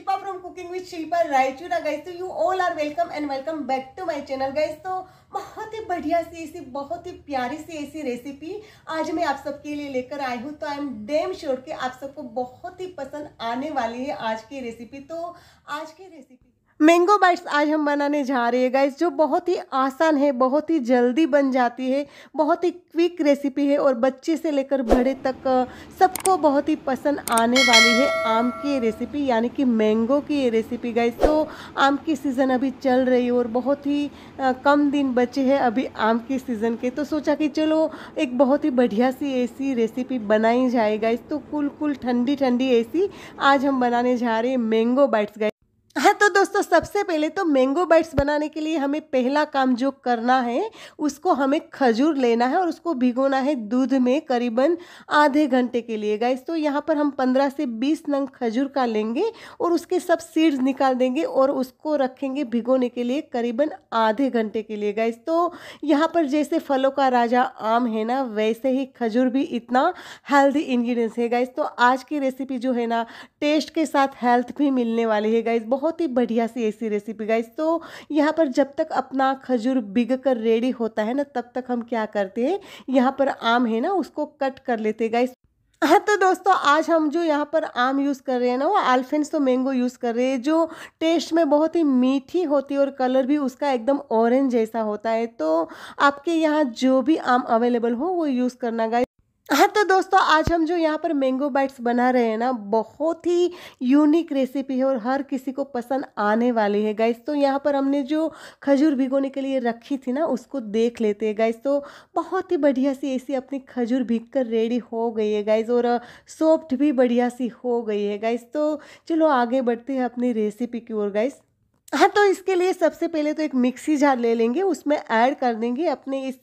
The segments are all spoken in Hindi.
Shilpa from cooking with Shilpa Raichura guys तो you all are welcome and welcome back to my channel guys तो बहुत ही बढ़िया सी ऐसी बहुत ही प्यारी सी ऐसी रेसिपी आज मैं आप सबके लिए लेकर आई हूँ तो आई एम डेम श्योर कि आप सबको बहुत ही पसंद आने वाली है आज की रेसिपी तो आज की रेसिपी मैंगो बाइट्स आज हम बनाने जा रहे हैं गाइस जो बहुत ही आसान है बहुत ही जल्दी बन जाती है बहुत ही क्विक रेसिपी है और बच्चे से लेकर बड़े तक सबको बहुत ही पसंद आने वाली है आम की रेसिपी यानी कि मैंगो की ये रेसिपी गाइस तो आम की सीज़न अभी चल रही है और बहुत ही कम दिन बचे हैं अभी आम के सीज़न के तो सोचा कि चलो एक बहुत ही बढ़िया सी ऐसी रेसिपी बनाई जाए गाइस तो कुल कुल ठंडी ठंडी ऐसी आज हम बनाने जा रहे हैं मैंगो बाइट्स गाइस दोस्तों सबसे पहले तो मैंगो बाइट्स बनाने के लिए हमें पहला काम जो करना है उसको हमें खजूर लेना है और उसको भिगोना है दूध में करीबन आधे घंटे के लिए गाइस तो यहाँ पर हम पंद्रह से बीस नंग खजूर का लेंगे और उसके सब सीड्स निकाल देंगे और उसको रखेंगे भिगोने के लिए करीबन आधे घंटे के लिए गाइस तो यहाँ पर जैसे फलों का राजा आम है ना वैसे ही खजूर भी इतना हेल्दी इन्ग्रीडियंट्स है गाइस तो आज की रेसिपी जो है ना टेस्ट के साथ हेल्थ भी मिलने वाली है गाइस बहुत ही बढ़िया बढ़िया सी ऐसी रेसिपी गाइस तो यहाँ पर जब तक अपना खजूर बिग कर रेडी होता है ना तब तक हम क्या करते हैं यहाँ पर आम है ना उसको कट कर लेते गाइस हाँ तो दोस्तों आज हम जो यहाँ पर आम यूज़ कर रहे हैं ना वो आल्फेंस तो मैंगो यूज़ कर रहे हैं जो टेस्ट में बहुत ही मीठी होती है और कलर भी उसका एकदम ऑरेंज जैसा होता है तो आपके यहाँ जो भी आम अवेलेबल हो वो यूज़ करना गाइस हाँ तो दोस्तों आज हम जो यहाँ पर मैंगो बाइट्स बना रहे हैं ना बहुत ही यूनिक रेसिपी है और हर किसी को पसंद आने वाली है गाइस तो यहाँ पर हमने जो खजूर भिगोने के लिए रखी थी ना उसको देख लेते हैं गाइस तो बहुत ही बढ़िया सी ऐसी अपनी खजूर भीग कर रेडी हो गई है गाइस और सॉफ्ट uh, भी बढ़िया सी हो गई है गाइस तो चलो आगे बढ़ते हैं अपनी रेसिपी की ओर गाइस हाँ तो इसके लिए सबसे पहले तो एक मिक्सी जार ले लेंगे उसमें ऐड कर देंगे अपने इस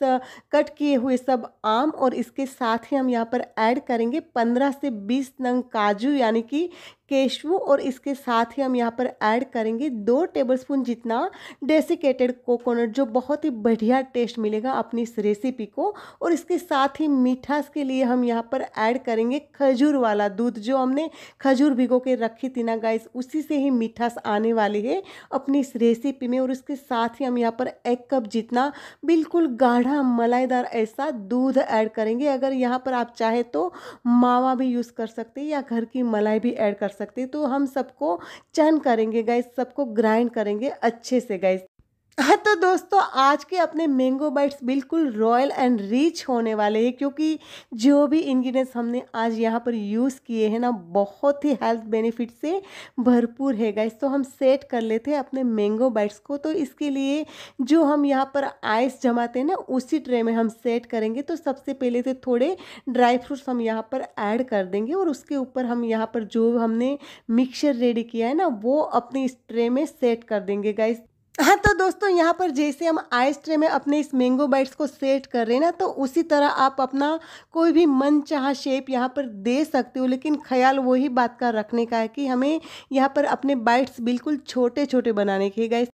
कट किए हुए सब आम और इसके साथ ही हम यहाँ पर ऐड करेंगे पंद्रह से बीस नंग काजू यानी कि केशव और इसके साथ ही हम यहाँ पर ऐड करेंगे दो टेबलस्पून जितना डेसिकेटेड कोकोनट जो बहुत ही बढ़िया टेस्ट मिलेगा अपनी इस रेसिपी को और इसके साथ ही मीठास के लिए हम यहाँ पर ऐड करेंगे खजूर वाला दूध जो हमने खजूर भिगो के रखी थी ना गाइस उसी से ही मीठास आने वाली है अपनी इस रेसिपी में और इसके साथ ही हम यहाँ पर एक कप जितना बिल्कुल गाढ़ा मलाईदार ऐसा दूध ऐड करेंगे अगर यहाँ पर आप चाहें तो मावा भी यूज़ कर सकते हैं या घर की मलाई भी ऐड कर सकते तो हम सबको चन करेंगे गैस सबको ग्राइंड करेंगे अच्छे से गैस हाँ, तो दोस्तों आज के अपने मैंगो बाइट्स बिल्कुल रॉयल एंड रिच होने वाले हैं क्योंकि जो भी इंग्रेडिएंट्स हमने आज यहाँ पर यूज़ किए हैं ना बहुत ही हेल्थ बेनिफिट से भरपूर है गाइस तो हम सेट कर लेते हैं अपने मैंगो बाइट्स को तो इसके लिए जो हम यहाँ पर आइस जमाते हैं ना उसी ट्रे में हम सेट करेंगे तो सबसे पहले से तो थोड़े ड्राई फ्रूट्स हम यहाँ पर ऐड कर देंगे और उसके ऊपर हम यहाँ पर जो हमने मिक्सचर रेडी किया है ना वो अपने इस ट्रे में सेट कर देंगे गाइस हाँ तो दोस्तों यहाँ पर जैसे हम आइस ट्रे में अपने इस मैंगो बाइट्स को सेट कर रहे हैं ना तो उसी तरह आप अपना कोई भी मन चाह शेप यहाँ पर दे सकते हो लेकिन ख्याल वही बात का रखने का है कि हमें यहाँ पर अपने बाइट्स बिल्कुल छोटे छोटे बनाने के गाइस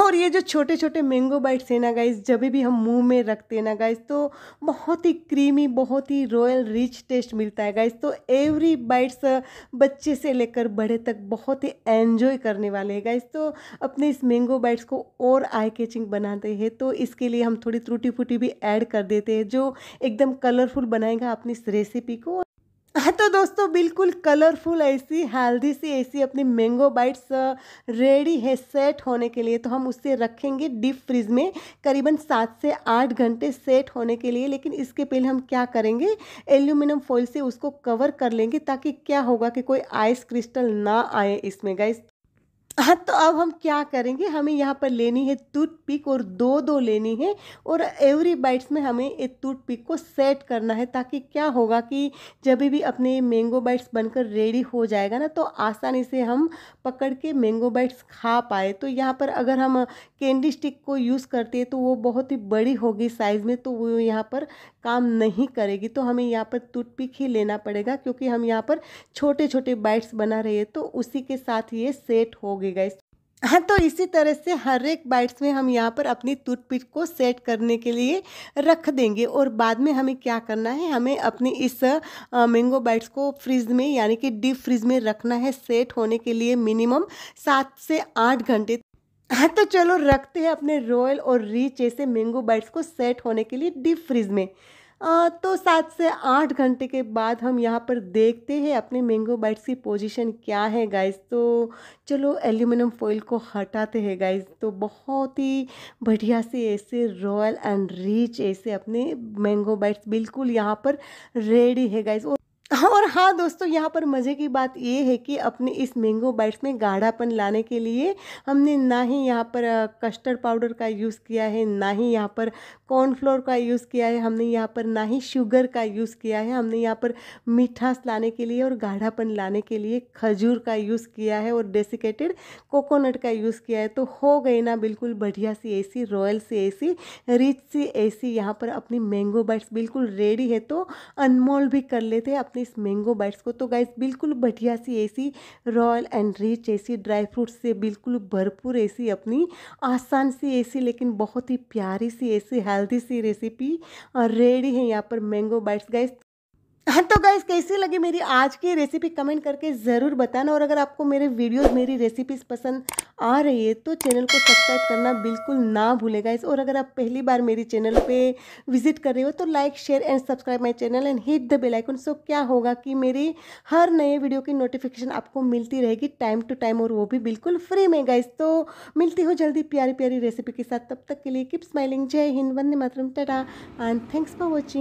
और ये जो छोटे छोटे मैंगो बाइट्स है ना गाइस जब भी हम मुंह में रखते हैं ना गाइस तो बहुत ही क्रीमी बहुत ही रॉयल रिच टेस्ट मिलता है गाइस तो एवरी बाइट्स uh, बच्चे से लेकर बड़े तक बहुत ही एन्जॉय करने वाले हैं गाइस तो अपने इस मैंगो बाइट्स को और आई कैचिंग बनाते हैं तो इसके लिए हम थोड़ी त्रुटी फूटी भी ऐड कर देते हैं जो एकदम कलरफुल बनाएगा अपनी इस रेसिपी को हाँ तो दोस्तों बिल्कुल कलरफुल ऐसी हेल्दी सी ऐसी अपनी मैंगो बाइट्स रेडी है सेट होने के लिए तो हम उससे रखेंगे डीप फ्रिज में करीबन सात से आठ घंटे सेट होने के लिए लेकिन इसके पहले हम क्या करेंगे एल्यूमिनियम फॉइल से उसको कवर कर लेंगे ताकि क्या होगा कि कोई आइस क्रिस्टल ना आए इसमें गाइस हाँ तो अब हम क्या करेंगे हमें यहाँ पर लेनी है टूथ पिक और दो दो लेनी है और एवरी बाइट्स में हमें एक टूथ पिक को सेट करना है ताकि क्या होगा कि जब भी अपने मैंगो बाइट्स बनकर रेडी हो जाएगा ना तो आसानी से हम पकड़ के मैंगो बाइट्स खा पाए तो यहाँ पर अगर हम कैंडी स्टिक को यूज़ करते हैं तो वो बहुत ही बड़ी होगी साइज़ में तो वो यहाँ पर काम नहीं करेगी तो हमें यहाँ पर टूथ पिक ही लेना पड़ेगा क्योंकि हम यहाँ पर छोटे छोटे बाइट्स बना रहे हैं तो उसी के साथ ये सेट होगा होगी गाइस हाँ तो इसी तरह से हर एक बाइट्स में हम यहाँ पर अपनी टूथपिक को सेट करने के लिए रख देंगे और बाद में हमें क्या करना है हमें अपनी इस मैंगो बाइट्स को फ्रिज में यानी कि डीप फ्रिज में रखना है सेट होने के लिए मिनिमम सात से आठ घंटे हाँ तो चलो रखते हैं अपने रॉयल और रिच ऐसे मैंगो बाइट्स को सेट होने के लिए डीप फ्रिज में तो सात से आठ घंटे के बाद हम यहाँ पर देखते हैं अपने मैंगो बाइट्स की पोजीशन क्या है गाइस तो चलो एल्यूमिनियम फॉइल को हटाते हैं गाइस तो बहुत ही बढ़िया से ऐसे रॉयल एंड रिच ऐसे अपने मैंगो बाइट्स बिल्कुल यहाँ पर रेडी है गाइस और और हाँ दोस्तों यहाँ पर मज़े की बात ये है कि अपने इस मैंगो बाइट्स में गाढ़ापन लाने के लिए हमने ना ही यहाँ पर कस्टर्ड पाउडर का यूज़ किया है ना ही यहाँ पर कॉर्नफ्लोर का यूज़ किया है हमने यहाँ पर ना ही शुगर का यूज़ किया है हमने यहाँ पर मिठास लाने के लिए और गाढ़ापन लाने के लिए खजूर का यूज़ किया है और डेसिकेटेड कोकोनट का यूज़ किया है तो हो गई ना बिल्कुल बढ़िया सी ऐसी रॉयल सी ऐसी रिच सी ऐसी यहाँ पर अपनी मैंगो बाइट्स बिल्कुल रेडी है तो अनमोल भी कर लेते हैं अपनी इस मैंगो बाइट्स को तो गाइस बिल्कुल बढ़िया सी ऐसी रॉयल एंड रिच ऐसी ड्राई फ्रूट्स से बिल्कुल भरपूर ऐसी अपनी आसान सी ऐसी लेकिन बहुत ही प्यारी सी ऐसी हेल्दी सी रेसिपी रेडी है यहाँ पर मैंगो बाइट्स गाइस हाँ तो गाइज कैसी लगी मेरी आज की रेसिपी कमेंट करके ज़रूर बताना और अगर आपको मेरे वीडियोस मेरी रेसिपीज़ पसंद आ रही है तो चैनल को सब्सक्राइब करना बिल्कुल ना भूलेगा इस और अगर आप पहली बार मेरी चैनल पे विजिट कर रहे हो तो like share and subscribe my channel and hit the bell icon so क्या होगा कि मेरी हर नए वीडियो की नोटिफिकेशन आपको मिलती रहेगी टाइम टू टाइम और वो भी बिल्कुल फ्री में गाइज तो मिलती हो जल्दी प्यारी प्यारी रेसिपी के साथ तब तक के लिए keep smiling Jai Hind Vande Mataram tata and thanks for watching